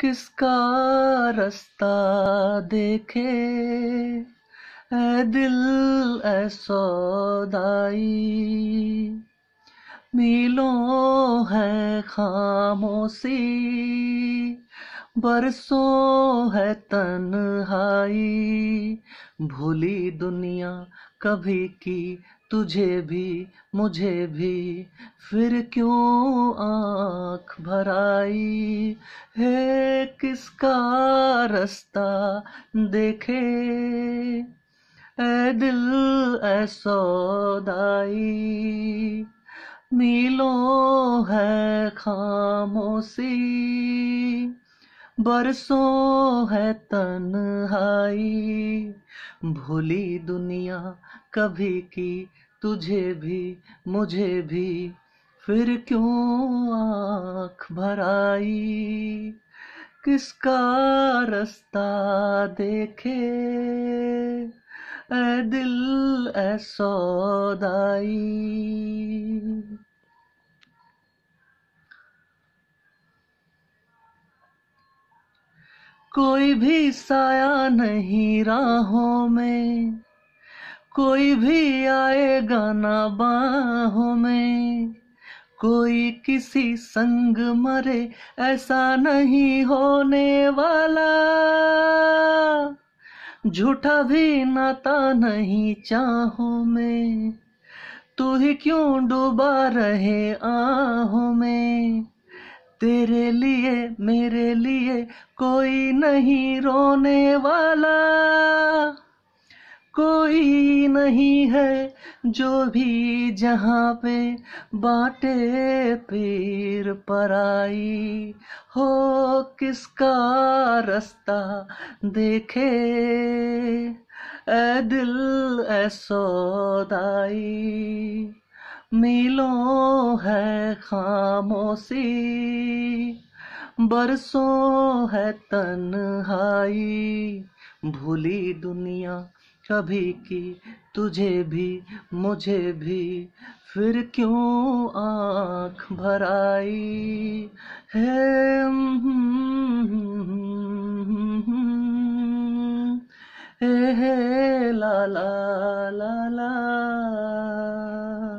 किसका रास्ता देखे ए दिल ए सौदाई मिलो है खामोशी बरसों है तन्हाई भूली दुनिया कभी की तुझे भी मुझे भी फिर क्यों आँख भराई है किसका रास्ता देखे ए दिल ए सौदाई मिलो है खामोशी बरसों है तन्हाई भूली दुनिया कभी की तुझे भी मुझे भी फिर क्यों आँख भराई किसका रास्ता देखे ए दिल ए सौदाई कोई भी साया नहीं राहों में कोई भी आएगा ना बाहों में कोई किसी संग मरे ऐसा नहीं होने वाला झूठा भी नाता नहीं चाहों में तू ही क्यों डूबा रहे आहों में तेरे लिए मेरे लिए कोई नहीं रोने वाला कोई नहीं है जो भी जहाँ पे बाटे पीर पराई हो किसका रास्ता देखे ए दिल ए सौदाई मिलो है खामोशी बरसों है तन्हाई भूली दुनिया कभी की तुझे भी मुझे भी फिर क्यों आँख भराई है हे, हे ला ला ला ला